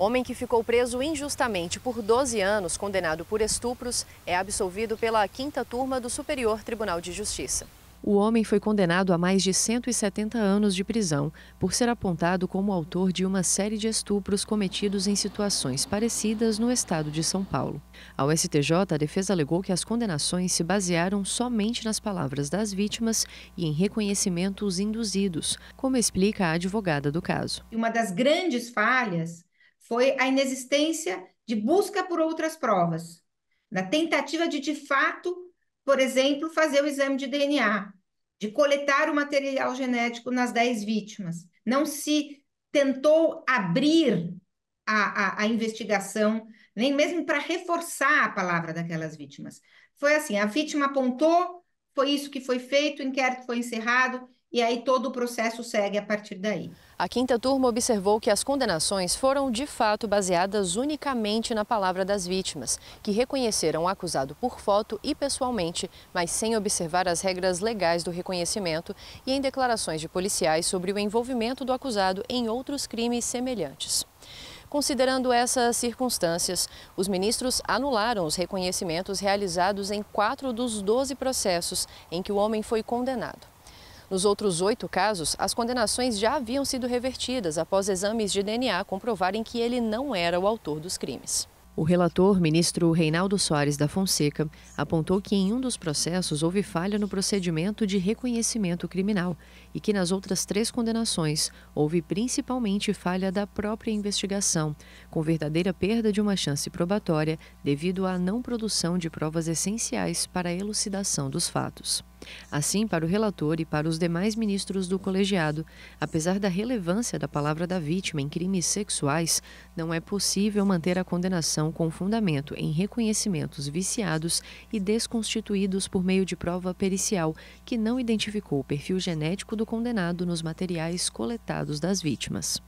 Homem que ficou preso injustamente por 12 anos, condenado por estupros, é absolvido pela quinta turma do Superior Tribunal de Justiça. O homem foi condenado a mais de 170 anos de prisão por ser apontado como autor de uma série de estupros cometidos em situações parecidas no estado de São Paulo. Ao STJ, a defesa alegou que as condenações se basearam somente nas palavras das vítimas e em reconhecimentos induzidos, como explica a advogada do caso. Uma das grandes falhas foi a inexistência de busca por outras provas, na tentativa de, de fato, por exemplo, fazer o exame de DNA, de coletar o material genético nas 10 vítimas. Não se tentou abrir a, a, a investigação, nem mesmo para reforçar a palavra daquelas vítimas. Foi assim: a vítima apontou, foi isso que foi feito, o inquérito foi encerrado e aí todo o processo segue a partir daí. A quinta turma observou que as condenações foram de fato baseadas unicamente na palavra das vítimas, que reconheceram o acusado por foto e pessoalmente, mas sem observar as regras legais do reconhecimento e em declarações de policiais sobre o envolvimento do acusado em outros crimes semelhantes. Considerando essas circunstâncias, os ministros anularam os reconhecimentos realizados em quatro dos 12 processos em que o homem foi condenado. Nos outros oito casos, as condenações já haviam sido revertidas após exames de DNA comprovarem que ele não era o autor dos crimes. O relator, ministro Reinaldo Soares da Fonseca, apontou que em um dos processos houve falha no procedimento de reconhecimento criminal e que nas outras três condenações houve principalmente falha da própria investigação, com verdadeira perda de uma chance probatória devido à não produção de provas essenciais para a elucidação dos fatos assim para o relator e para os demais ministros do colegiado. Apesar da relevância da palavra da vítima em crimes sexuais, não é possível manter a condenação com fundamento em reconhecimentos viciados e desconstituídos por meio de prova pericial que não identificou o perfil genético do condenado nos materiais coletados das vítimas.